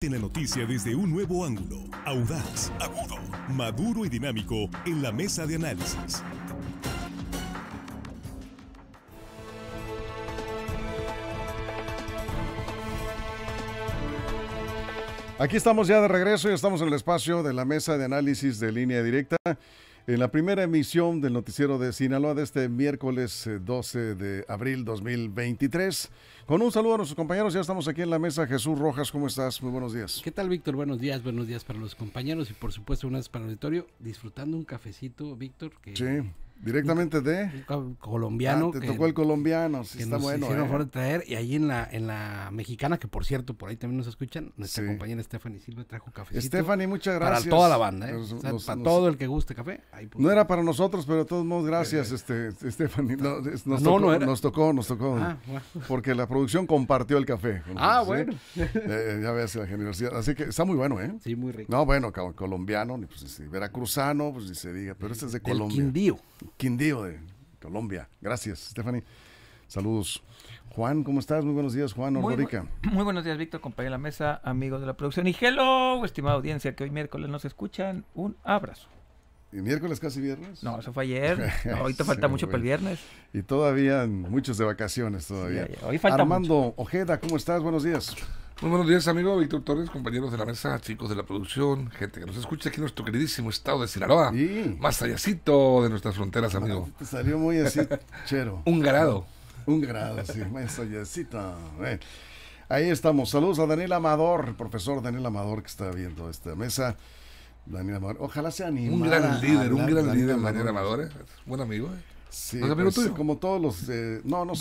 En la noticia desde un nuevo ángulo, audaz, agudo, maduro y dinámico en la mesa de análisis. Aquí estamos ya de regreso y estamos en el espacio de la mesa de análisis de línea directa. En la primera emisión del noticiero de Sinaloa de este miércoles 12 eh, de abril 2023. Con un saludo a nuestros compañeros, ya estamos aquí en la mesa. Jesús Rojas, ¿cómo estás? Muy buenos días. ¿Qué tal, Víctor? Buenos días, buenos días para los compañeros y por supuesto unas para el auditorio. Disfrutando un cafecito, Víctor, sí. Directamente de colombiano. Ah, te tocó el colombiano, sí, está bueno. Hicieron eh. traer y ahí en la en la mexicana que por cierto por ahí también nos escuchan, nuestra sí. compañera Stephanie Silva trajo café Stephanie, muchas gracias. Para toda la banda, ¿eh? para todo el que guste café. no era para nosotros, pero de todos modos gracias, este Stephanie. No, nos, tocó, nos tocó, ah, nos tocó, porque la producción compartió el café. Ah, bueno. ya ves la generosidad, así que está muy bueno, ¿eh? Sí, muy rico. No, bueno, colombiano, ni pues, veracruzano, pues ni se diga, pero este es de Colombia. Quindío. Quindío de Colombia. Gracias, Stephanie. Saludos. Juan, ¿cómo estás? Muy buenos días, Juan Ordorica. Muy, buenos días, Víctor, compañero de la mesa, amigos de la producción. Y hello, estimada audiencia, que hoy miércoles nos escuchan. Un abrazo. ¿Y miércoles casi viernes? No, eso fue ayer. ahorita falta mucho para el viernes. Y todavía muchos de vacaciones todavía. Armando Ojeda, ¿cómo estás? Buenos días. Muy buenos días, amigo Víctor Torres, compañeros de la mesa, chicos de la producción, gente que nos escucha aquí en nuestro queridísimo estado de Sinaloa. Más allácito de nuestras fronteras, amigo. Ah, salió muy así, chero. Un grado. Un grado, sí, más allácito. Ahí estamos. Saludos a Daniel Amador, profesor Daniel Amador que está viendo esta mesa. Daniel Amador, ojalá sea Un gran líder, un gran líder, Daniel Amador. Eh. Buen amigo, eh. Sí, como todos los... Eh, no, no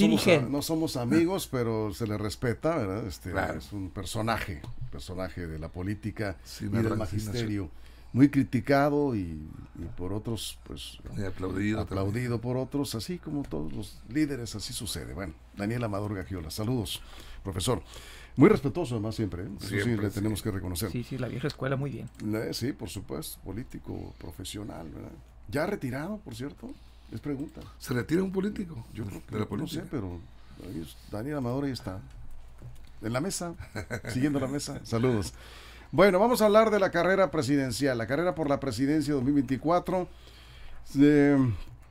somos, amigos, pero se le respeta, ¿verdad? Este, es un personaje, personaje de la política y del magisterio. Muy criticado y, por otros, pues... aplaudido. Aplaudido por otros, así como todos los líderes, así sucede. Bueno, Daniel Amador Gagiola, saludos, profesor. Muy respetuoso, además, siempre. ¿eh? sí, le tenemos que reconocer. Sí, sí, la vieja escuela, muy bien. Eh, sí, por supuesto, político, profesional, Ya retirado, por cierto. Es pregunta. ¿Se retira un político? Yo No sé, pero Daniel Amador ahí está. En la mesa, siguiendo la mesa. Saludos. Bueno, vamos a hablar de la carrera presidencial, la carrera por la presidencia 2024.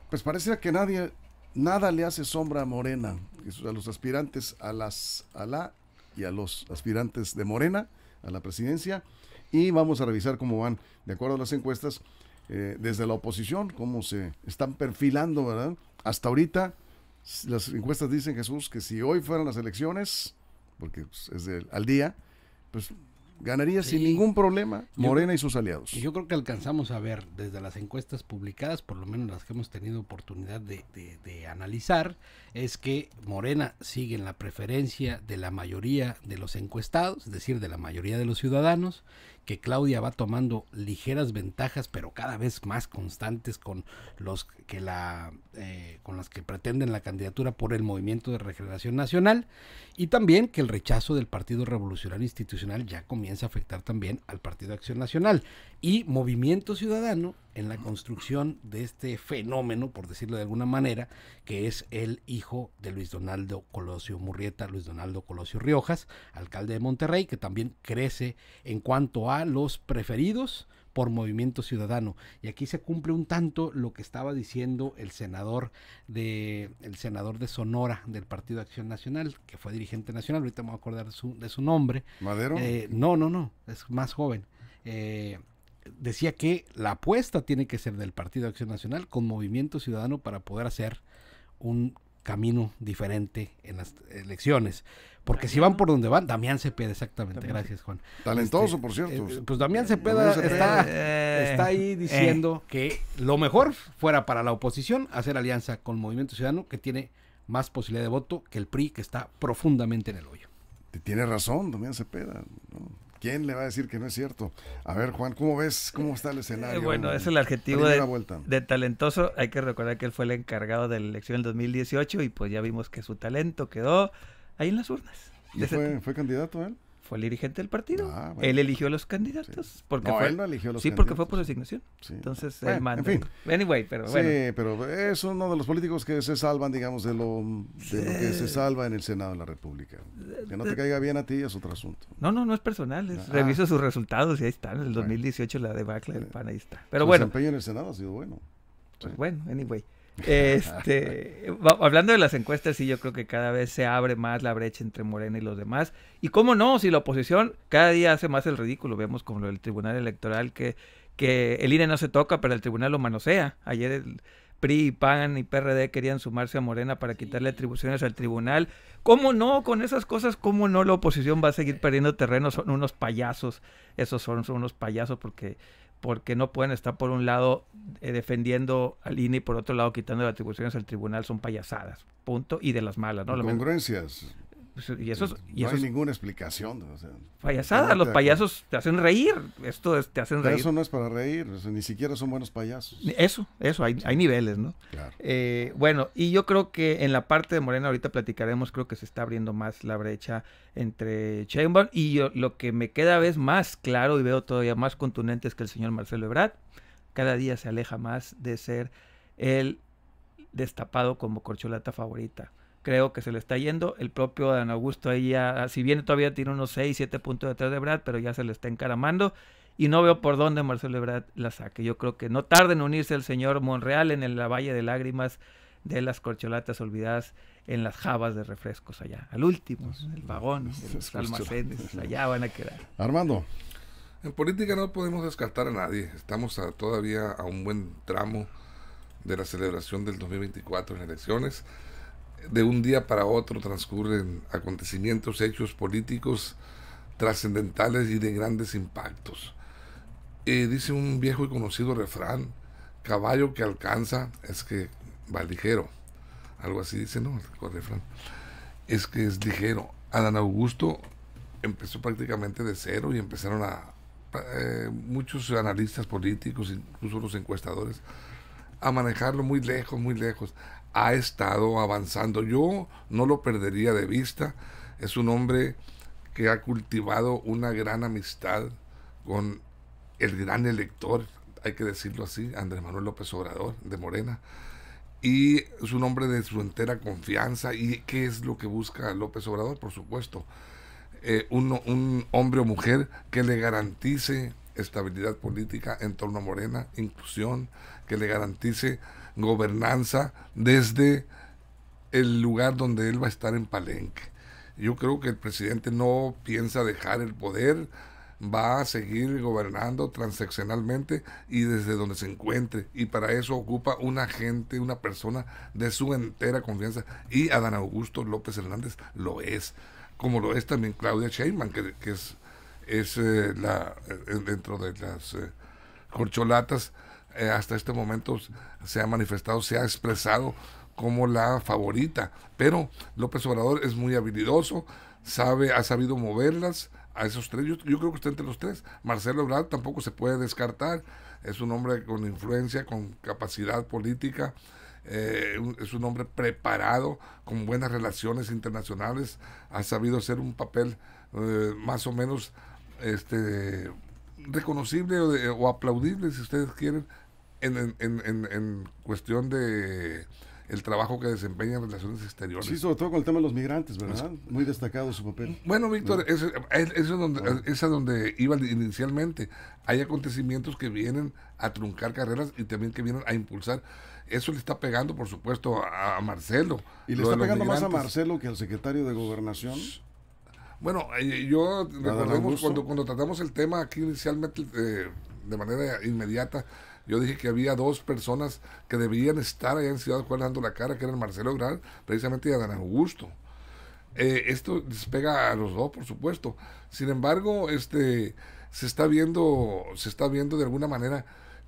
pues parece que nadie, nada le hace sombra a Morena, a los aspirantes a las, a la y a los aspirantes de Morena a la presidencia. Y vamos a revisar cómo van, de acuerdo a las encuestas, eh, desde la oposición, cómo se están perfilando, ¿verdad? Hasta ahorita las encuestas dicen, Jesús, que si hoy fueran las elecciones, porque pues, es al día, pues ganaría sin ningún problema Morena y sus aliados. Yo creo que alcanzamos a ver desde las encuestas publicadas, por lo menos las que hemos tenido oportunidad de, analizar, es que Morena sigue en la preferencia de la mayoría de los encuestados, es decir, de la mayoría de los ciudadanos, que Claudia va tomando ligeras ventajas, pero cada vez más constantes con los que la eh, con las que pretenden la candidatura por el Movimiento de Regeneración Nacional y también que el rechazo del Partido Revolucionario Institucional ya comienza a afectar también al Partido Acción Nacional y Movimiento Ciudadano en la construcción de este fenómeno, por decirlo de alguna manera, que es el hijo de Luis Donaldo Colosio Murrieta, Luis Donaldo Colosio Riojas, alcalde de Monterrey, que también crece en cuanto a los preferidos por Movimiento Ciudadano. Y aquí se cumple un tanto lo que estaba diciendo el senador de el senador de Sonora del Partido de Acción Nacional, que fue dirigente nacional, ahorita me voy a acordar de su, de su nombre. ¿Madero? Eh, no, no, no, es más joven. Eh, decía que la apuesta tiene que ser del Partido de Acción Nacional con Movimiento Ciudadano para poder hacer un camino diferente en las elecciones. Porque si van por donde van, Damián Cepeda, exactamente, gracias Juan. Talentoso, este, por cierto. Eh, pues Damián Cepeda, está, eh. ahí eh. diciendo que lo mejor fuera para la oposición hacer alianza con Movimiento Ciudadano, que tiene más posibilidad de voto que el PRI, que está profundamente en el hoyo. Tiene razón, Damián Cepeda. ¿Quién le va a decir que no es cierto? A ver, Juan, ¿cómo ves? ¿Cómo está el escenario? bueno, es el adjetivo de, de, talentoso. Hay que recordar que él fue el encargado de la elección del 2018 y pues ya vimos que su talento quedó ahí en las urnas. ¿Y fue, candidato él? Fue el dirigente del partido. Ah, él eligió a los candidatos. Sí. Porque fue, él eligió a los Sí, porque fue por designación. Entonces, él manda. En fin. Anyway, pero bueno. Sí, pero es uno de los políticos que se salvan, digamos, de lo, que se salva en el Senado de la República. Que no te caiga bien a ti es otro asunto. No, no, no es personal. Es, ah. Reviso sus resultados y ahí están. En El 2018 la debacle del PAN, ahí está. Pero su bueno. desempeño en el Senado ha sido bueno. Pues bueno, anyway. Este, hablando de las encuestas, sí, yo creo que cada vez se abre más la brecha entre Morena y los demás. Y cómo no, si la oposición cada día hace más el ridículo. Vemos como lo del Tribunal Electoral que, que el INE no se toca, pero el Tribunal lo manosea. Ayer el PRI, PAN y PRD querían sumarse a Morena para quitarle atribuciones al tribunal. ¿Cómo no? Con esas cosas, ¿cómo no la oposición va a seguir perdiendo terreno? Son unos payasos. Esos son unos payasos porque porque no pueden estar por un lado eh, defendiendo al INE y por otro lado quitando las atribuciones al tribunal, son payasadas, punto, y de las malas, ¿no? Congruencias. Pues, y eso, y no hay ninguna explicación. O payasada, los payasos te hacen reír. Esto te hacen Eso no es para reír, ni siquiera son buenos payasos. Eso, eso, hay, niveles, ¿no? Eh, bueno, y yo creo que en la parte de Morena ahorita platicaremos, creo que se está abriendo más la brecha entre Chamber y yo, lo que me queda vez más claro y veo todavía más contundente es que el señor Marcelo Ebrard cada día se aleja más de ser el destapado como corcholata favorita creo que se le está yendo. El propio Dan Augusto ahí ya, si bien todavía tiene unos 6, 7 puntos detrás de Brad, pero ya se le está encaramando. Y no veo por dónde Marcelo Ebrard la saque. Yo creo que no tarde en unirse el señor Monreal en la Valle de Lágrimas de las corcholatas olvidadas en las jabas de refrescos allá. Al último, el vagón, de los almacenes, allá van a quedar. Armando. En política no podemos descartar a nadie. Estamos todavía a un buen tramo de la celebración del 2024 en elecciones de un día para otro transcurren acontecimientos, hechos políticos trascendentales y de grandes impactos. Eh, dice un viejo y conocido refrán, caballo que alcanza es que va ligero. Algo así dice, ¿no? El refrán. Es que es ligero. Adán Augusto empezó prácticamente de cero y empezaron a... Eh, muchos analistas políticos, incluso los encuestadores, a manejarlo muy lejos, muy lejos. Ha estado avanzando. Yo no lo perdería de vista. Es un hombre que ha cultivado una gran amistad con el gran elector, hay que decirlo así, Andrés Manuel López Obrador de Morena. Y es un hombre de su entera confianza. ¿Y qué es lo que busca López Obrador? Por supuesto, eh, un hombre o mujer que le garantice estabilidad política en torno a Morena, inclusión, que le garantice gobernanza desde el lugar donde él va a estar en Palenque. Yo creo que el presidente no piensa dejar el poder, va a seguir gobernando transaccionalmente y desde donde se encuentre. Y para eso ocupa una gente, una persona de su entera confianza. Y Adán Augusto López Hernández lo es, como lo es también Claudia Sheinman que es es eh, la, eh, dentro de las eh, corcholatas, hasta este momento se ha manifestado, se ha expresado como la favorita. Pero López Obrador es muy habilidoso, sabe, ha sabido moverlas a esos tres. Yo, creo que está entre los tres. Marcelo Obrador tampoco se puede descartar. Es un hombre con influencia, con capacidad política. es un hombre preparado, con buenas relaciones internacionales, ha sabido hacer un papel más o menos este, reconocible o, aplaudible, si ustedes quieren, en, en, en, en cuestión de el trabajo que desempeña en relaciones exteriores. Sí, sobre todo con el tema de los migrantes, ¿verdad? Muy destacado su papel. Bueno, Víctor, es, donde, a donde iba inicialmente. Hay acontecimientos que vienen a truncar carreras y también que vienen a impulsar. Eso le está pegando, por supuesto, a Marcelo. Y le está pegando más a Marcelo que al secretario de Gobernación. Bueno, eh, yo recordemos cuando, cuando tratamos el tema aquí inicialmente eh, de manera inmediata, yo dije que había dos personas que debían estar allá en Ciudad Juárez dando la cara, que eran Marcelo Gran, precisamente y Adán Augusto. Eh, esto despega a los dos, por supuesto. Sin embargo, este se está viendo, se está viendo de alguna manera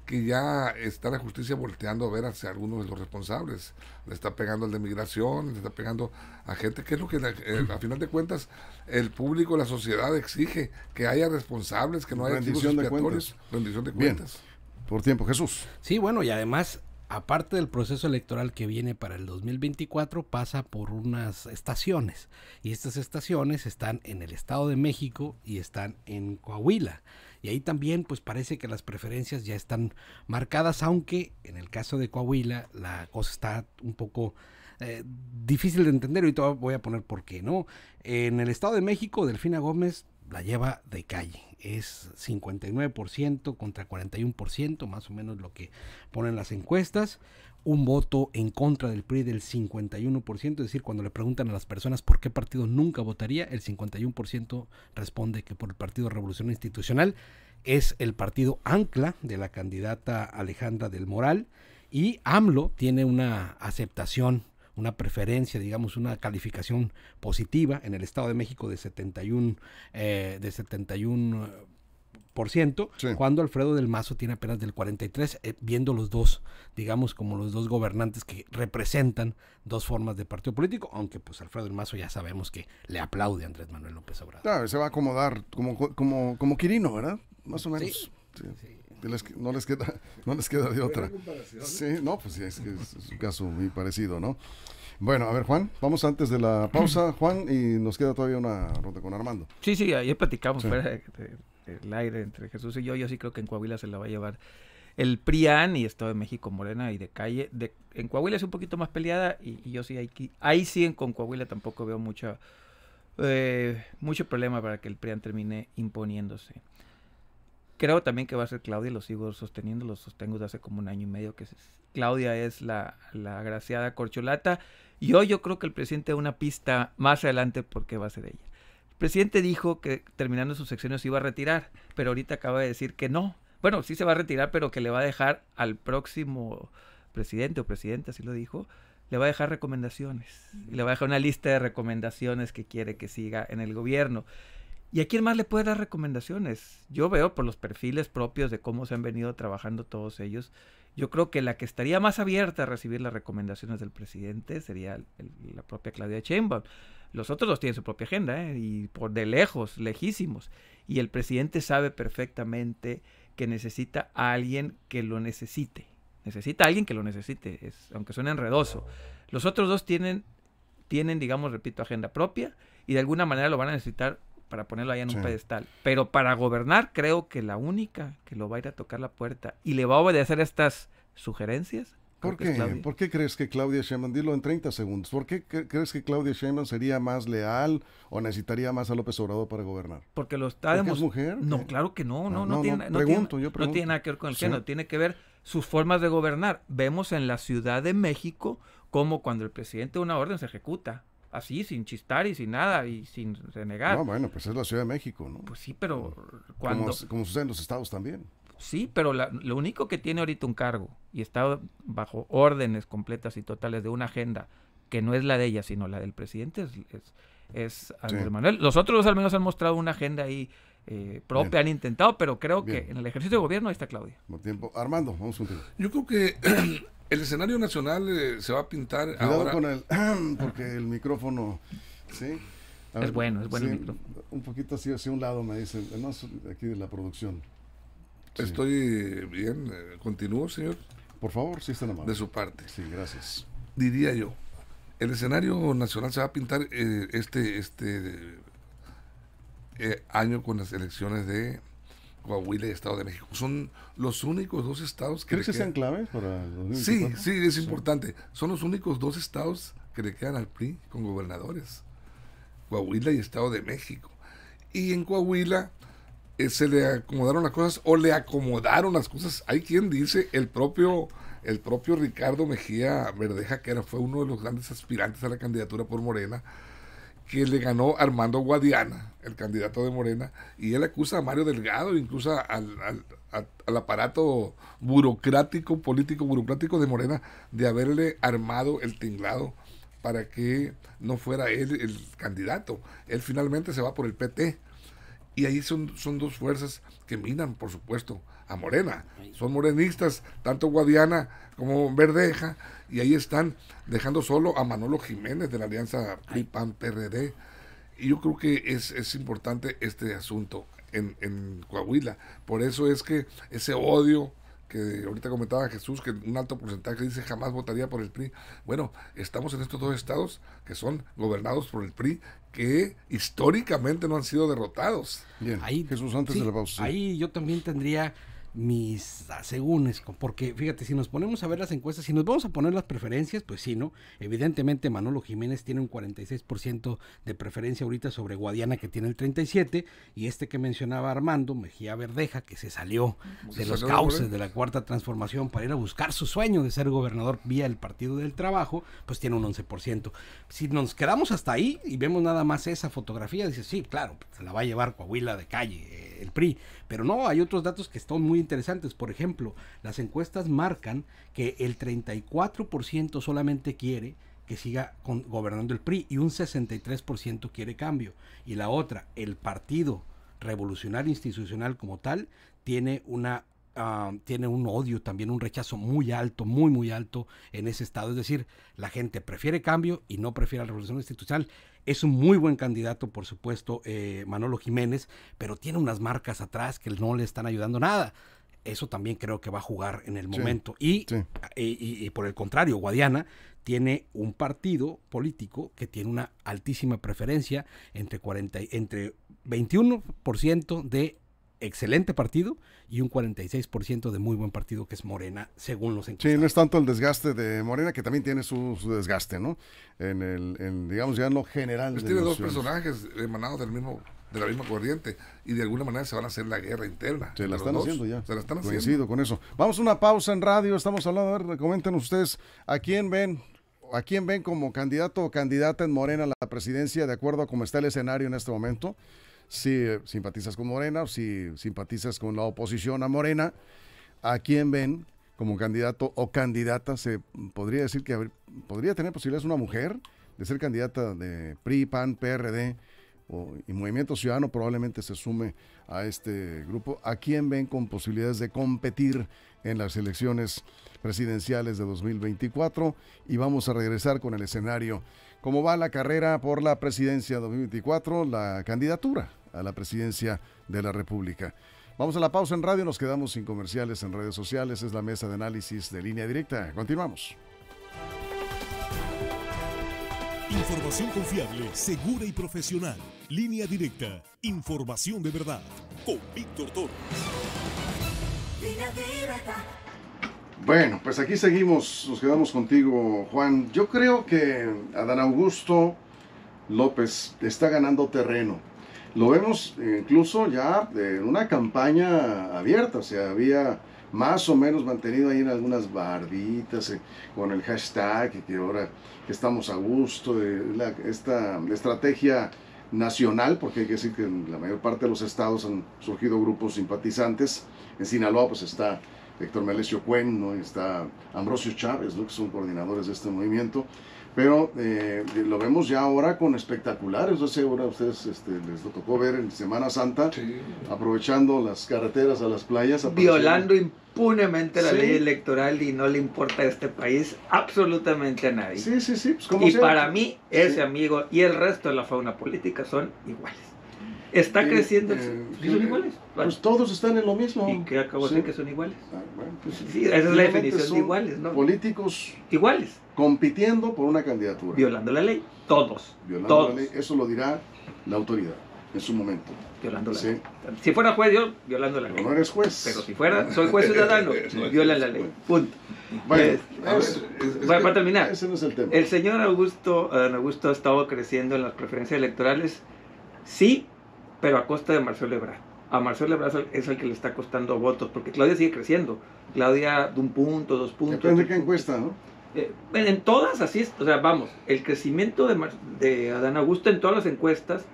que ya está la justicia volteando a ver hacia algunos de los responsables. Le está pegando al de migración, le está pegando a gente, que es lo que eh, a final de cuentas el público, la sociedad exige, que haya responsables, que no haya rendición de cuentas. Rendición de cuentas. por tiempo, Jesús. Sí, bueno, y además, aparte del proceso electoral que viene para el 2024, pasa por unas estaciones. Y estas estaciones están en el Estado de México y están en Coahuila. Y ahí también pues parece que las preferencias ya están marcadas, aunque en el caso de Coahuila la cosa está un poco eh, difícil de entender. Ahorita voy a poner por qué, ¿no? En el Estado de México, Delfina Gómez la lleva de calle. Es 59% contra 41%, más o menos lo que ponen las encuestas un voto en contra del PRI del 51%, es decir, cuando le preguntan a las personas por qué partido nunca votaría, el 51% responde que por el Partido Revolución Institucional es el partido ancla de la candidata Alejandra del Moral y AMLO tiene una aceptación, una preferencia, digamos, una calificación positiva en el Estado de México de 71, eh, de 71 ciento, cuando Alfredo del Mazo tiene apenas del 43, eh, viendo los dos, digamos, como los dos gobernantes que representan dos formas de partido político, aunque pues Alfredo del Mazo ya sabemos que le aplaude a Andrés Manuel López Obrador. Claro, se va a acomodar como, como, como Quirino, ¿verdad? Más o menos. no, les queda, no les queda de otra. Sí, no, pues es, es, un caso muy parecido, ¿no? Bueno, a ver, Juan, vamos antes de la pausa, Juan, y nos queda todavía una ronda con Armando. Sí, sí, ahí platicamos sí el aire entre Jesús y yo. Yo sí creo que en Coahuila se la va a llevar el PRIAN y Estado de México Morena y de calle. De, en Coahuila es un poquito más peleada y, yo sí, ahí, ahí sí en, con Coahuila tampoco veo mucho, eh, mucho problema para que el PRIAN termine imponiéndose. Creo también que va a ser Claudia, lo sigo sosteniendo, lo sostengo desde hace como un año y medio que Claudia es la, la agraciada corcholata y hoy yo creo que el presidente da una pista más adelante porque va a ser ella presidente dijo que terminando sus secciones se iba a retirar, pero ahorita acaba de decir que no. Bueno, sí se va a retirar, pero que le va a dejar al próximo presidente o presidenta, así lo dijo, le va a dejar recomendaciones. le va a dejar una lista de recomendaciones que quiere que siga en el gobierno. ¿Y a quién más le puede dar recomendaciones? Yo veo por los perfiles propios de cómo se han venido trabajando todos ellos. Yo creo que la que estaría más abierta a recibir las recomendaciones del presidente sería la propia Claudia Sheinbaum. Los otros dos tienen su propia agenda, ¿eh? y por de lejos, lejísimos. Y el presidente sabe perfectamente que necesita a alguien que lo necesite. Necesita a alguien que lo necesite, es, aunque suene enredoso. Los otros dos tienen, tienen, digamos, repito, agenda propia y de alguna manera lo van a necesitar para ponerlo allá en un pedestal. Pero para gobernar, creo que la única que lo va a ir a tocar la puerta y le va a obedecer estas sugerencias ¿Por qué? crees que Claudia Sheinbaum, dilo en 30 segundos, ¿por qué crees que Claudia Sheinbaum sería más leal o necesitaría más a López Obrador para gobernar? Porque lo está mujer? No, claro que no, no, ah, no, tiene, nada que ver con el género, tiene que ver sus formas de gobernar. Vemos en la Ciudad de México como cuando el presidente de una orden se ejecuta así, sin chistar y sin nada y sin renegar. No, bueno, pues es la Ciudad de México, ¿no? Pues sí, pero cuando... como sucede en los estados también. Sí, pero lo único que tiene ahorita un cargo y está bajo órdenes completas y totales de una agenda que no es la de ella, sino la del presidente, es, es, Manuel. Los otros al menos han mostrado una agenda ahí eh, propia, han intentado, pero creo que en el ejercicio de gobierno ahí está Claudia. Armando, vamos tiempo. Yo creo que el escenario nacional eh, se va a pintar ahora. con el, porque el micrófono, ¿sí? es bueno, es bueno el micrófono. Un poquito así hacia un lado, me dicen, no, aquí de la producción. Estoy eh, bien. Eh, ¿Continúo, señor? Por favor, si está la De su parte. Sí, gracias. Diría yo, el escenario nacional se va a pintar eh, este, este año con las elecciones de Coahuila y Estado de México. Son los únicos dos estados que... ¿Crees que sean claves para... Sí, sí, es importante. Son los únicos dos estados que le quedan al PRI con gobernadores. Coahuila y Estado de México. Y en Coahuila eh, se le acomodaron las cosas o le acomodaron las cosas. Hay quien dice, el propio, el propio Ricardo Mejía Verdeja, que era, fue uno de los grandes aspirantes a la candidatura por Morena, que le ganó Armando Guadiana, el candidato de Morena, y él acusa a Mario Delgado, incluso al aparato burocrático, político burocrático de Morena, de haberle armado el tinglado para que no fuera él el candidato. Él finalmente se va por el PT y ahí son, son dos fuerzas que minan, por supuesto, a Morena. Son morenistas, tanto Guadiana como Verdeja, y ahí están dejando solo a Manolo Jiménez de la Alianza PRI-PAN-PRD. Y yo creo que es, es importante este asunto en, en Coahuila. Por eso es que ese odio que ahorita comentaba Jesús que un alto porcentaje dice jamás votaría por el PRI. Bueno, estamos en estos dos estados que son gobernados por el PRI que históricamente no han sido derrotados. Bien, ahí, Jesús, antes de la pausa. Ahí yo también tendría mis asegúnes, porque fíjate, si nos ponemos a ver las encuestas, si nos vamos a poner las preferencias, pues sí, ¿no? Evidentemente Manolo Jiménez tiene un 46% de preferencia ahorita sobre Guadiana que tiene el 37% y este que mencionaba Armando, Mejía Verdeja, que se salió de los cauces de la cuarta transformación para ir a buscar su sueño de ser gobernador vía el Partido del Trabajo, pues tiene un 11%. Si nos quedamos hasta ahí y vemos nada más esa fotografía, dice sí, claro, se la va a llevar Coahuila de calle, eh, el PRI, pero no, hay otros datos que están muy interesantes. Por ejemplo, las encuestas marcan que el 34% solamente quiere que siga gobernando el PRI y un 63% quiere cambio. Y la otra, el partido revolucionario institucional como tal, tiene una Ah, tiene un odio, también un rechazo muy alto, muy, muy alto en ese estado. Es decir, la gente prefiere cambio y no prefiere la revolución institucional. Es un muy buen candidato, por supuesto, eh, Manolo Jiménez, pero tiene unas marcas atrás que no le están ayudando nada eso también creo que va a jugar en el momento. y, Y, por el contrario, Guadiana tiene un partido político que tiene una altísima preferencia entre, 40, entre 21% de excelente partido y un 46% de muy buen partido que es Morena, según los encuestados. Sí, no es tanto el desgaste de Morena, que también tiene su, desgaste, ¿no? En el, digamos, ya lo general. Pues tiene dos personajes emanados del mismo de la misma corriente y de alguna manera se van a hacer la guerra interna. Se la están haciendo ya. Se la están haciendo. Coincido con eso. Vamos a una pausa en radio, estamos hablando, a ver, comenten ustedes a quién ven ¿A quién ven como candidato o candidata en Morena a la presidencia de acuerdo a cómo está el escenario en este momento? si eh, simpatizas con Morena o si simpatizas con la oposición a Morena, a quién ven como candidato o candidata, se podría decir que podría tener posibilidades una mujer de ser candidata de PRI, PAN, PRD o, y Movimiento Ciudadano probablemente se sume a este grupo. ¿A quién ven con posibilidades de competir en las elecciones presidenciales de 2024? Y vamos a regresar con el escenario. ¿Cómo va la carrera por la presidencia 2024? La candidatura a la presidencia de la República. Vamos a la pausa en radio, nos quedamos sin comerciales en redes sociales, es la mesa de análisis de línea directa. Continuamos. Información confiable, segura y profesional. Línea directa. Información de verdad. Con Víctor torres Bueno, pues aquí seguimos, nos quedamos contigo, Juan. Yo creo que Adán Augusto López está ganando terreno lo vemos eh, incluso ya eh, en una campaña abierta, se había más o menos mantenido ahí en algunas barditas eh, con el hashtag que ahora que estamos a gusto, esta estrategia nacional, porque hay que decir que en la mayor parte de los estados han surgido grupos simpatizantes. En Sinaloa pues está Héctor Melesio Cuen, ¿no? está Ambrosio Chávez, que son coordinadores de este movimiento pero eh, lo vemos ya ahora con espectaculares. ahora ustedes este, les tocó ver en Semana Santa, aprovechando las carreteras a las playas. Violando impunemente la ley electoral y no le importa a este país absolutamente a nadie. Sí, sí, sí. Pues, y para mí, ese amigo y el resto de la fauna política son iguales. Está creciendo. Eh, son iguales? Pues todos están en lo mismo. ¿Y qué acabo de decir que son iguales? Ah, pues sí, esa es la definición de iguales, ¿no? Políticos. Iguales. Compitiendo por una candidatura. Violando la ley. Todos. Violando la ley. Eso lo dirá la autoridad en su momento. Violando la ley. Si fuera juez, yo violando la ley. Pero no eres juez. Pero si fuera, soy juez ciudadano, Viola la ley. Punto. Bueno, eh, para, terminar, ese no es el tema. El señor Augusto, eh, Augusto ha estado creciendo en las preferencias electorales. Sí, pero a costa de Marcelo Ebrard. A Marcelo Ebrard es el que le está costando votos, porque Claudia sigue creciendo. Claudia de un punto, dos puntos. Depende de qué encuesta, ¿no? Eh, en todas, así es. O sea, vamos, el crecimiento de, de Adán Augusto en todas las encuestas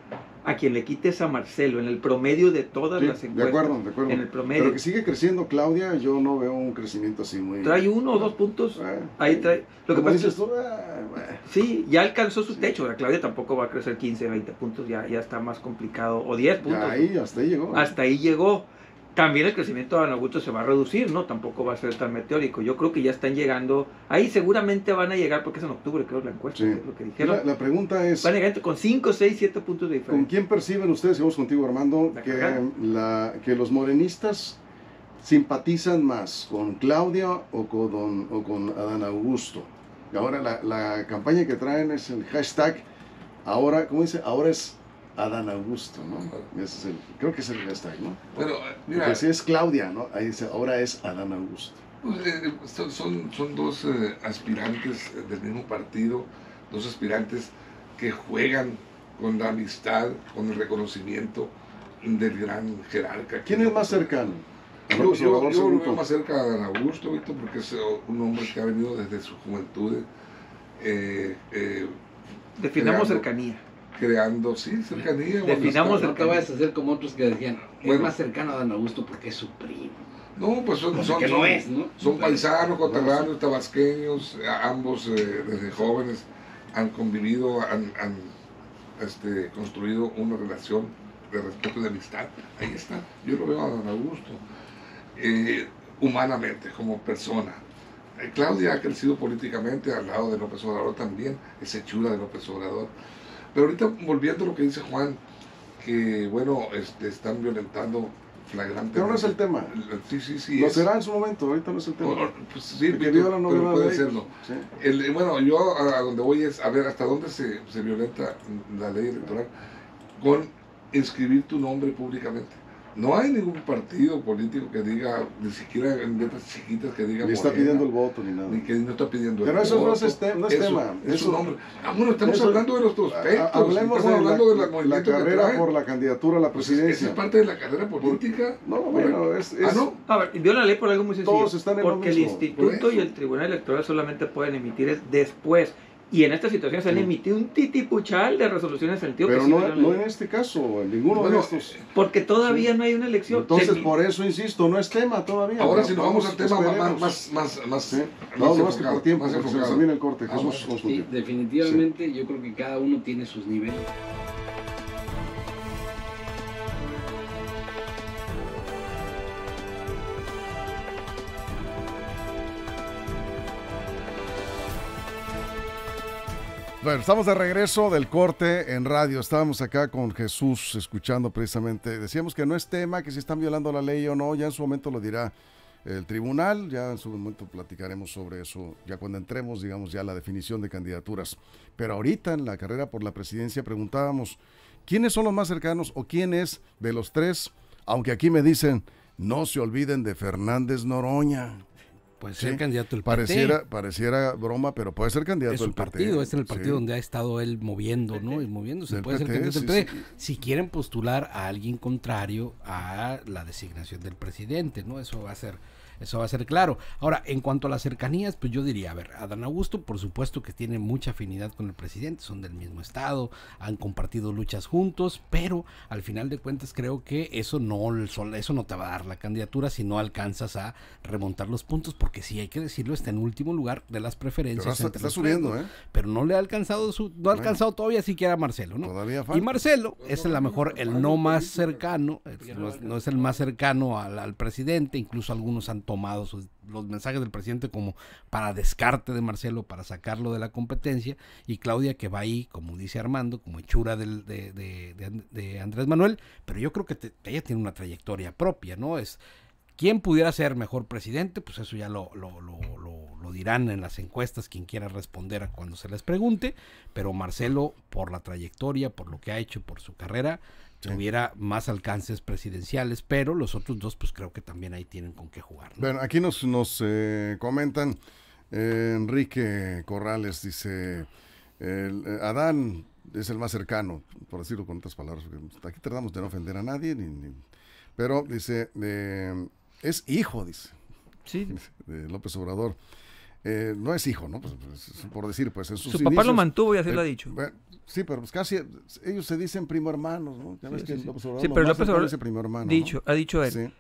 a quien le quites a Marcelo, en el promedio de todas las encuestas. De acuerdo, de acuerdo. En el promedio. Pero que sigue creciendo Claudia, yo no veo un crecimiento así muy... Trae uno o dos puntos, ahí trae... Lo que pasa tú, eh, Sí, ya alcanzó su techo, la Claudia tampoco va a crecer 15, 20 puntos, ya, ya está más complicado, o 10 puntos. ahí, hasta ahí llegó. Hasta ahí llegó también el crecimiento de Adán Augusto se va a reducir, ¿no? Tampoco va a ser tan meteórico. Yo creo que ya están llegando, ahí seguramente van a llegar, porque es en octubre, creo, la encuesta, lo que dijeron. La, pregunta es... Van a llegar con 5, 6, 7 puntos de diferencia. ¿Con quién perciben ustedes, vamos contigo Armando, que, los morenistas simpatizan más, con Claudia o con, o Adán Augusto? Y ahora la, la campaña que traen es el hashtag, ahora, ¿cómo dice? Ahora es Adán Augusto, ¿no? es el, creo que es el ¿no? Pero, mira, es Claudia, ¿no? Ahí dice, ahora es Adán Augusto. Pues, eh, eh, pues, son, dos eh, aspirantes del mismo partido, dos aspirantes que juegan con la amistad, con el reconocimiento del gran jerarca. ¿Quién es más cercano? Yo, me veo más cerca de Augusto, porque es un hombre que ha venido desde su juventud. Definamos cercanía creando, sí, cercanía. Definamos, tratabas que vayas a hacer como otros que decían, es más cercano a Dan Augusto porque es su primo. No, pues son, son, no es, son paisanos, coterráneos, tabasqueños, eh, ambos eh, desde jóvenes han convivido, han, este, construido una relación de respeto y de amistad. Ahí está, yo lo veo a Don Augusto, eh, humanamente, como persona. Claudia ha crecido políticamente al lado de López Obrador también, es hechura de López Obrador. Pero ahorita volviendo a lo que dice Juan, que bueno, este, están violentando flagrante. Pero no es el tema. Sí, sí, sí. Lo será en su momento, ahorita no es el tema. Pues, sí, pero, puede serlo. bueno, yo a, a, donde voy es a ver hasta dónde se, se violenta la ley electoral con inscribir tu nombre públicamente. No hay ningún partido político que diga, ni siquiera en letras chiquitas que diga. Ni está pidiendo el voto ni nada. Ni que no está pidiendo Pero el eso voto. no eso no es este, tema. Es un nombre. Ah, bueno, estamos hablando de los prospectos. Hablemos de, hablando la, de la, carrera por la candidatura a la pues presidencia. es parte de la carrera política. no, bueno, es, ah, A ver, vio la ley por algo muy sencillo. Todos están en Porque el instituto y el tribunal electoral solamente pueden emitir después y en esta situación se han emitido un titipuchal de resoluciones al tío Pero no, en este caso, en ninguno de estos. Porque todavía no hay una elección. Entonces, por eso insisto, no es tema todavía. Ahora, si nos vamos al tema más. más, más, no, más, no, más que por tiempo, porque se nos el corte. Jesús, Sí, definitivamente, yo creo que cada uno tiene sus niveles. Bueno, estamos de regreso del corte en radio. Estábamos acá con Jesús escuchando precisamente. Decíamos que no es tema, que si están violando la ley o no, ya en su momento lo dirá el tribunal. Ya en su momento platicaremos sobre eso, ya cuando entremos, digamos, ya la definición de candidaturas. Pero ahorita en la carrera por la presidencia preguntábamos, ¿quiénes son los más cercanos o quién es de los tres? Aunque aquí me dicen, no se olviden de Fernández Noroña. Puede ser candidato el PT. Pareciera, pareciera broma, pero puede ser candidato el partido, PT. Es el partido donde ha estado él moviendo, ¿no? Y moviéndose. puede ser candidato del Si quieren postular a alguien contrario a la designación del presidente, ¿no? Eso va a ser eso va a ser claro. Ahora, en cuanto a las cercanías, pues yo diría, a ver, Adán Augusto, por supuesto que tiene mucha afinidad con el presidente, son del mismo estado, han compartido luchas juntos, pero al final de cuentas creo que eso no, eso no te va a dar la candidatura si no alcanzas a remontar los puntos, porque si hay que decirlo, está en último lugar de las preferencias. Pero está subiendo, ¿eh? Pero no le ha alcanzado su, no ha alcanzado todavía siquiera a Marcelo, ¿no? Todavía falta. Y Marcelo es a lo mejor el no más cercano, no es, el más cercano al, al presidente, incluso algunos han tomados los mensajes del presidente como para descarte de Marcelo, para sacarlo de la competencia, y Claudia que va ahí, como dice Armando, como hechura de, Andrés Manuel, pero yo creo que ella tiene una trayectoria propia, ¿no? Es quién pudiera ser mejor presidente, pues eso ya lo, lo, lo dirán en las encuestas quien quiera responder a cuando se les pregunte, pero Marcelo, por la trayectoria, por lo que ha hecho, por su carrera, tuviera más alcances presidenciales, pero los otros dos pues creo que también ahí tienen con qué jugar. Bueno, aquí nos, nos eh, comentan, eh, Enrique Corrales dice, eh, Adán es el más cercano, por decirlo con otras palabras, porque aquí tratamos de no ofender a nadie, pero dice, es hijo, dice, sí. de López Obrador. Eh, no es hijo, ¿no? Pues, pues, por decir, pues Su papá lo mantuvo y así lo eh, ha dicho. sí, pero pues, casi ellos se dicen primo hermanos, ¿no? Ya sí, ves que López Obrador primo hermano. Dicho, Ha dicho él,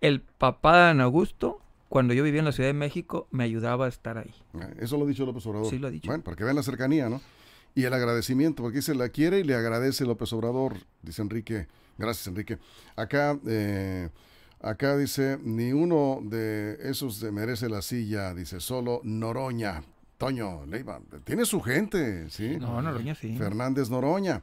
el papá de Augusto cuando yo vivía en la Ciudad de México, me ayudaba a estar ahí. Ah, eso lo ha dicho López Obrador. Sí, lo ha dicho. Bueno, para que vean la cercanía, ¿no? Y el agradecimiento, porque dice, la quiere y le agradece López Obrador, dice Enrique. Gracias, Enrique. Acá, eh, Acá dice, ni uno de esos se merece la silla, dice, solo Noroña. Toño, Leiva, tiene su gente, ¿sí? No, Noroña sí. Fernández Noroña.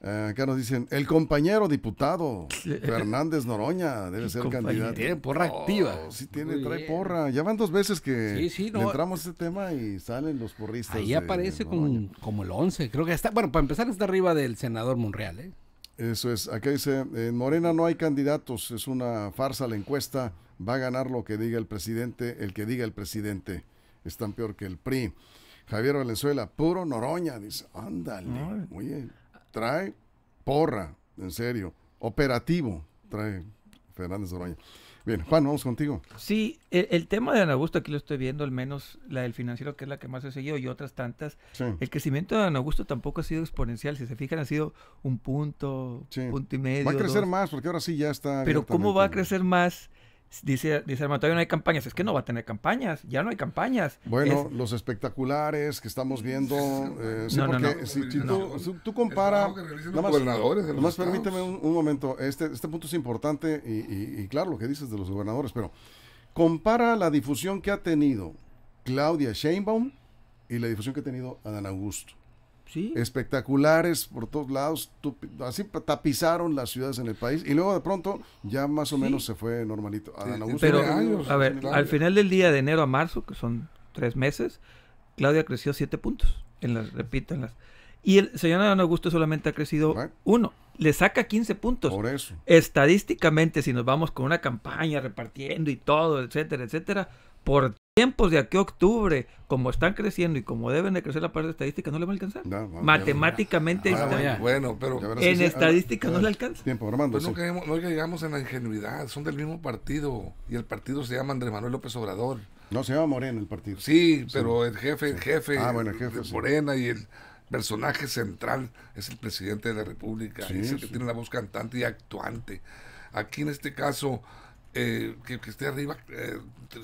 Eh, acá nos dicen, el compañero diputado Fernández Noroña debe ser candidato. Tiene porra activa. Oh, sí, tiene, trae porra. Ya van dos veces que entramos a este tema y salen los porristas. Ahí aparece como, como el 11. Creo que está, bueno, para empezar está arriba del senador Monreal, ¿eh? Eso es, aquí dice, en Morena no hay candidatos, es una farsa la encuesta, va a ganar lo que diga el presidente, el que diga el presidente, es tan peor que el PRI. Javier Valenzuela, puro Noroña, dice, ándale, eh. oye, trae porra, en serio, operativo, trae Fernández Noroña. Bien, Juan, vamos contigo. Sí, el, tema de Don Augusto, aquí lo estoy viendo, al menos la del financiero, que es la que más he seguido, y otras tantas. El crecimiento de Don Augusto tampoco ha sido exponencial. Si se fijan, ha sido un punto, punto y medio. Va a crecer más, porque ahora sí ya está. Pero, ¿cómo va a crecer más Dice, dice todavía no hay campañas. Es que no va a tener campañas, ya no hay campañas. Bueno, los espectaculares que estamos viendo. porque Si, tú, compara los gobernadores más permíteme un, momento. Este, este punto es importante y, claro lo que dices de los gobernadores, pero compara la difusión que ha tenido Claudia Sheinbaum y la difusión que ha tenido Adán Augusto espectaculares por todos lados, así tapizaron las ciudades en el país y luego de pronto ya más o menos se fue normalito. Pero, a ver, al final del día de enero a marzo, que son tres meses, Claudia creció siete puntos, en las, Y el señor Adán Augusto solamente ha crecido uno. Le saca 15 puntos. Por eso. Estadísticamente, si nos vamos con una campaña repartiendo y todo, etcétera, etcétera, por tiempos de aquí a octubre, como están creciendo y como deben de crecer la parte de estadística, no le va a alcanzar. Matemáticamente, ah, bueno, pero en estadística no le alcanza. Tiempo, Armando, no, llegamos en la ingenuidad, son del mismo partido y el partido se llama Andrés Manuel López Obrador. No, se llama Morena el partido. Sí, pero el jefe, el jefe, ah, Morena y el personaje central es el presidente de la República, es el que tiene la voz cantante y actuante. Aquí en este caso eh, que, esté arriba, eh,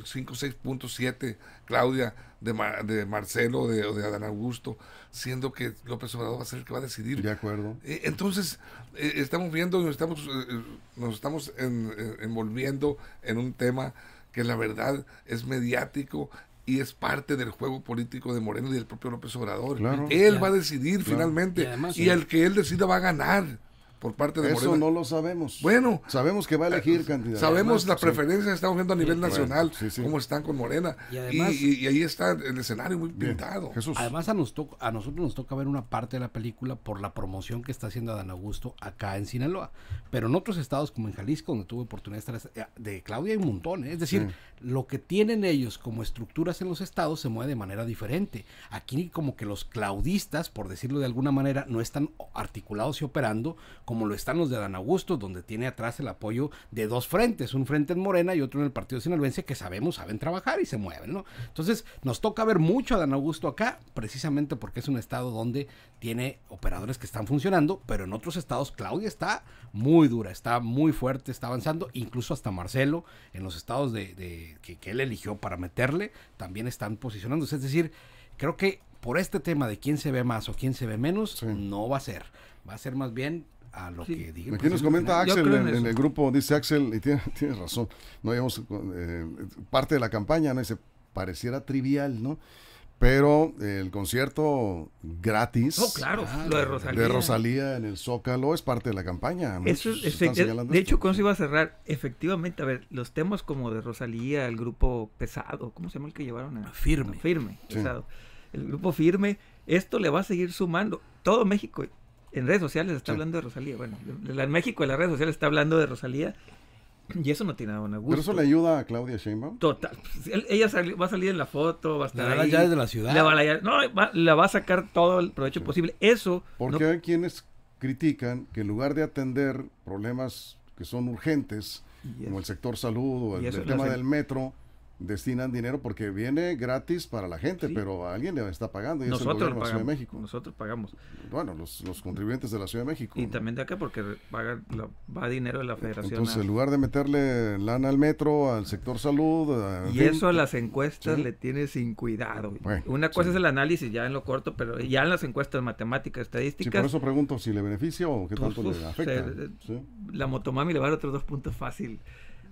5, 6.7, Claudia, de, de Marcelo, de, de Adán Augusto, siendo que López Obrador va a ser el que va a decidir. De acuerdo. Eh, entonces, eh, estamos viendo, nos estamos, nos estamos envolviendo en un tema que la verdad es mediático y es parte del juego político de Moreno y del propio López Obrador. él va a decidir finalmente y, el que él decida va a ganar por parte de Eso no lo sabemos. Bueno. Sabemos que va a eh, elegir candidato. Sabemos las ah, la preferencia que estamos viendo a nivel nacional, cómo están con Morena. Y, ahí está el escenario muy pintado. Además, a, nos a nosotros nos toca ver una parte de la película por la promoción que está haciendo Adán Augusto acá en Sinaloa. Pero en otros estados, como en Jalisco, donde tuve oportunidad de estar, eh, de Claudia hay un montón. ¿eh? Es decir, lo que tienen ellos como estructuras en los estados se mueve de manera diferente. Aquí, como que los claudistas, por decirlo de alguna manera, no están articulados y operando como como lo están los de Dan Augusto, donde tiene atrás el apoyo de dos frentes, un frente en Morena y otro en el Partido Sinaloense, que sabemos saben trabajar y se mueven, ¿no? Entonces, nos toca ver mucho a Dan Augusto acá, precisamente porque es un estado donde tiene operadores que están funcionando, pero en otros estados Claudia está muy dura, está muy fuerte, está avanzando, incluso hasta Marcelo, en los estados de, que, él eligió para meterle, también están posicionándose. Es decir, creo que por este tema de quién se ve más o quién se ve menos, no va a ser. Va a ser más bien a lo que digan. Aquí pues, nos comenta Axel en, el grupo, dice Axel, y tienes tiene razón, no habíamos eh, parte de la campaña, ¿no? se pareciera trivial, ¿no? Pero el concierto gratis. Oh, claro, ah, lo de Rosalía. en el Zócalo es parte de la campaña. Eso es, este, de hecho, ¿cómo se iba a cerrar. Efectivamente, a ver, los temas como de Rosalía, el grupo pesado, ¿cómo se llama el que llevaron a. Ah, firme. firme, pesado. El grupo firme, esto le va a seguir sumando. Todo México, en redes sociales está hablando de Rosalía. Bueno, en México en las redes sociales está hablando de Rosalía. Y eso no tiene nada bueno. Pero eso le ayuda a Claudia Sheinbaum. Total. Pues, ella va a salir en la foto, va a estar. ahí, de la ciudad. La va a, no, la va a sacar todo el provecho posible. Eso. Porque hay quienes critican que en lugar de atender problemas que son urgentes, como el sector salud o el tema del metro, destinan dinero porque viene gratis para la gente, pero alguien le está pagando y nosotros es México. Nosotros pagamos. Bueno, los, contribuyentes de la Ciudad de México. Y también de acá porque va dinero de la federación. Entonces, en lugar de meterle lana al metro, al sector salud... y eso a las encuestas le tiene sin cuidado. Una cosa es el análisis ya en lo corto, pero ya en las encuestas matemáticas, estadísticas... Sí, por eso pregunto si le beneficia o qué tanto le afecta. la motomami le va a dar otros dos puntos fácil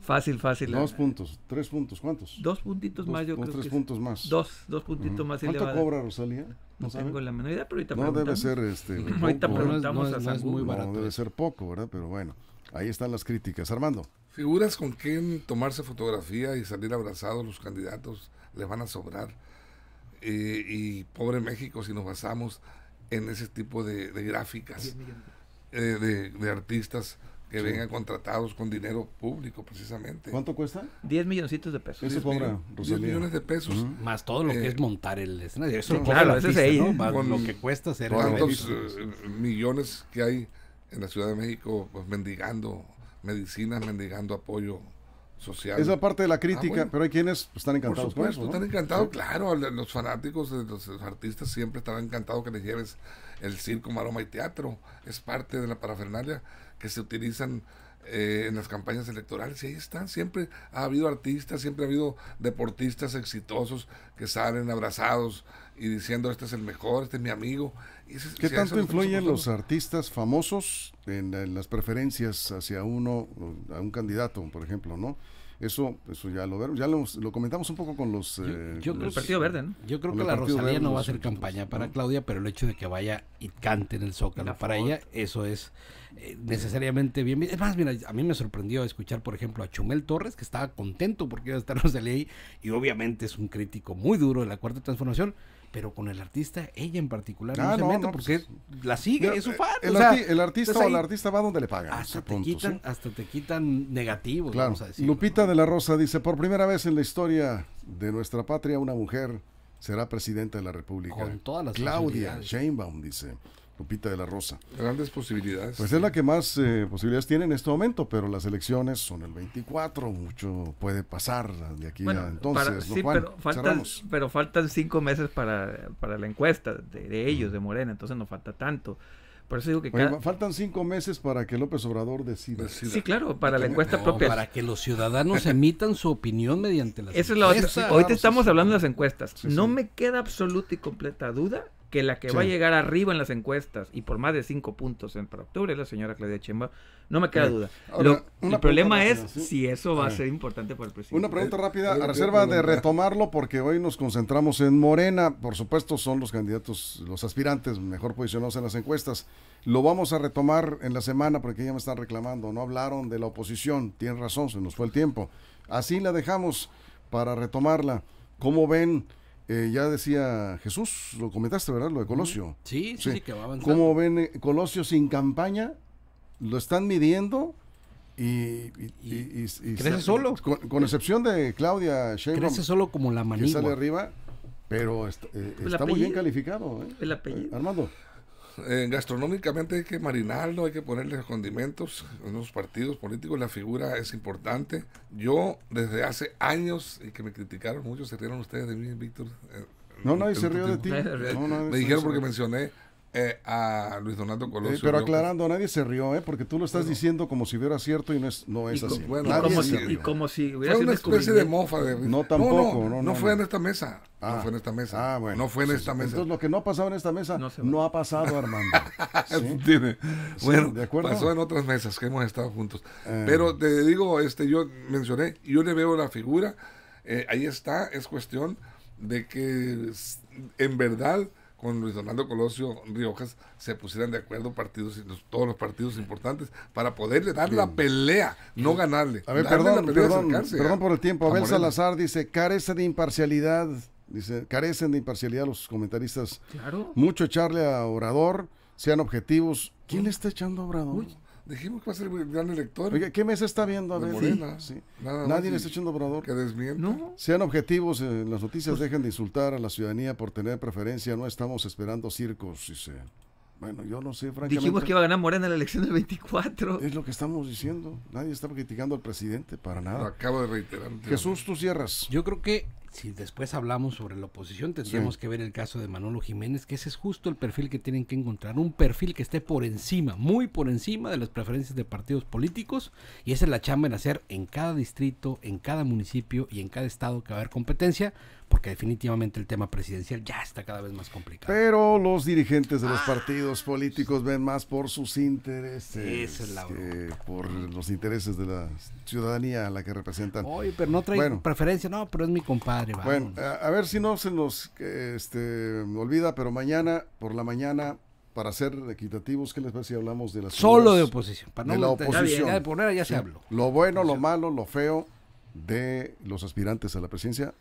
Fácil, fácil. Dos puntos, tres puntos, ¿cuántos? Dos puntitos más, yo dos, creo. Dos, tres puntos más. Dos, dos puntitos más. ¿Cuánto cobra Rosalía? No, tengo la menor idea, pero ahorita No debe ser este. ahorita ¿eh? preguntamos no a muy barato. No, debe ser poco, ¿verdad? Pero bueno, ahí están las críticas. Armando. Figuras con quien tomarse fotografía y salir abrazados los candidatos les van a sobrar. y pobre México si nos basamos en ese tipo de, gráficas, eh, de artistas que vengan contratados con dinero público, precisamente. ¿Cuánto cuesta? 10 milloncitos de pesos. 10 millones de pesos. Más todo lo que es eh, montar el escenario. Eso claro, es ahí. con lo que cuesta ser... ¿Cuántos eh, millones que hay en la Ciudad de México pues, mendigando medicinas, mendigando apoyo social. Esa parte de la ah, crítica, pero hay quienes pues, están encantados Por Están encantados, claro, los fanáticos, los, los artistas siempre estarán encantados que les lleves el circo, maroma y teatro. Es parte de la parafernalia que se utilizan eh, en las campañas electorales y ahí están, siempre ha habido artistas, siempre ha habido deportistas exitosos que salen abrazados y diciendo este es el mejor, este es mi amigo. ¿Qué tanto influyen los artistas famosos en, las preferencias hacia uno, a un candidato, por ejemplo, no? Eso, eso ya lo vemos, ya lo, comentamos un poco con los... Yo, eh, Partido Verde, Yo creo que la Rosalía no va a hacer campaña para Claudia, pero el hecho de que vaya y cante en el Zócalo, para ella eso es eh, necesariamente bien. Es más, mira, a mí me sorprendió escuchar, por ejemplo, a Chumel Torres, que estaba contento porque iba a estar de ley, y obviamente es un crítico muy duro de la Cuarta Transformación, pero con el artista, ella en particular, ah, no, porque pues, la sigue, es su eh, fan. El, artista el artista va donde le pagan. Hasta, te, quitan, hasta te quitan negativos, Lupita de la Rosa dice, por primera vez en la historia de nuestra patria, una mujer será presidenta de la República. Claudia Sheinbaum dice. Lupita de la Rosa. Grandes posibilidades. Pues es la que más eh, posibilidades tiene en este momento, pero las elecciones son el 24, mucho puede pasar de aquí a entonces. Para, sí, pero, faltan, pero, faltan, cinco meses para, para la encuesta de, ellos, de Morena, entonces no falta tanto. Por eso digo que faltan cinco meses para que López Obrador decida. Sí, claro, para la encuesta propia. Para que los ciudadanos emitan su opinión mediante las la Hoy estamos hablando de las encuestas. no me queda absoluta y completa duda que la que va a llegar arriba en las encuestas y por más de cinco puntos en para octubre la señora Claudia Chemba, no me queda duda. el problema es si eso va a, a ser importante para el presidente. Una pregunta eh, rápida, eh, a reserva de retomarlo, porque hoy nos concentramos en Morena, por supuesto son los candidatos, los aspirantes mejor posicionados en las encuestas. Lo vamos a retomar en la semana porque ya me están reclamando, no hablaron de la oposición, tienen razón, se nos fue el tiempo. Así la dejamos para retomarla. ¿Cómo ven? Eh, ya decía Jesús, lo comentaste, ¿verdad? Lo de Colosio. Sí, sí, que va ¿Cómo ven eh, Colosio sin campaña? Lo están midiendo y, crece solo. Con, excepción de Claudia Sheinbaum. Crece solo como la manigua. Que sale arriba, pero eh, está muy bien calificado. El apellido. Armando. Eh, gastronómicamente hay que marinarlo, hay que ponerle condimentos en los partidos políticos, la figura es importante. Yo desde hace años, y que me criticaron mucho, se rieron ustedes de mí, Víctor. Eh, no, se rió de ti. me dijeron porque mencioné eh, a Luis Donaldo Colosio. pero aclarando, nadie se rió, ¿eh? porque tú lo estás diciendo como si hubiera cierto y no es, así. Bueno, como y fue una especie de mofa. De... No, tampoco. No, no, ah. fue en esta mesa. Ah, no fue en esta mesa. No fue en esta mesa. Entonces, lo que no ha pasado en esta mesa no, ha pasado, Armando. Bueno, ¿de acuerdo? pasó en otras mesas que hemos estado juntos. Eh. Pero te digo, este yo mencioné, yo le veo la figura, ahí está, es cuestión de que en verdad con Luis Donaldo Colosio Riojas se pusieran de acuerdo partidos todos los partidos importantes para poderle dar la pelea, no ganarle. A ver, perdón, perdón, perdón, por el tiempo. Abel Salazar dice, carece de imparcialidad, dice, carecen de imparcialidad los comentaristas. Claro. Mucho echarle a Orador, sean objetivos. ¿Quién le está echando a Obrador? Uy. Dijimos que va a ser un gran elector. ¿qué mesa está viendo? A ver, sí. Nadie le está echando obrador. Que desmienta. Sean objetivos en eh, las noticias, pues dejen de insultar a la ciudadanía por tener preferencia. No estamos esperando circos, dice. Bueno, yo no sé, francamente. Dijimos que iba a ganar Morena la elección del 24. Es lo que estamos diciendo. Nadie está criticando al presidente para nada. Lo acabo de reiterar. Jesús, tú cierras. Yo creo que si después hablamos sobre la oposición, tendríamos que ver el caso de Manolo Jiménez, que ese es justo el perfil que tienen que encontrar. Un perfil que esté por encima, muy por encima de las preferencias de partidos políticos. Y esa es la chamba en hacer en cada distrito, en cada municipio y en cada estado que va a haber competencia porque definitivamente el tema presidencial ya está cada vez más complicado. Pero los dirigentes de los ah, partidos políticos ven más por sus intereses es por los intereses de la ciudadanía a la que representan. Oye, pero no trae preferencia, no, pero es mi compadre. Bueno, a, ver si no se nos este, olvida, pero mañana por la mañana para ser equitativos, ¿qué les parece si hablamos de la Solo de oposición, para no de la oposición. de poner, ya se habló. Lo bueno, lo malo, lo feo de los aspirantes a la presidencia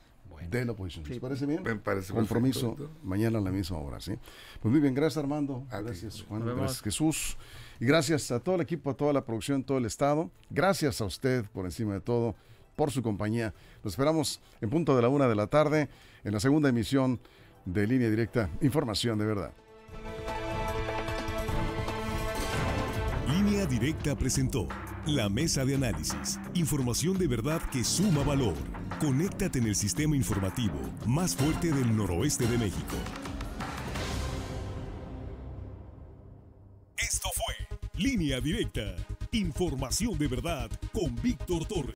de la oposición. ¿Les parece bien? Me parece Compromiso mañana a la misma hora, ¿sí? Pues muy bien, gracias Armando, gracias Juan, gracias Jesús. Y gracias a todo el equipo, a toda la producción, todo el Estado. Gracias a usted por encima de todo, por su compañía. Nos esperamos en punto de la una de la tarde en la segunda emisión de Línea Directa, Información de Verdad. Directa presentó la mesa de análisis. Información de verdad que suma valor. Conéctate en el sistema informativo más fuerte del noroeste de México. Esto fue Línea Directa. Información de verdad con Víctor Torres.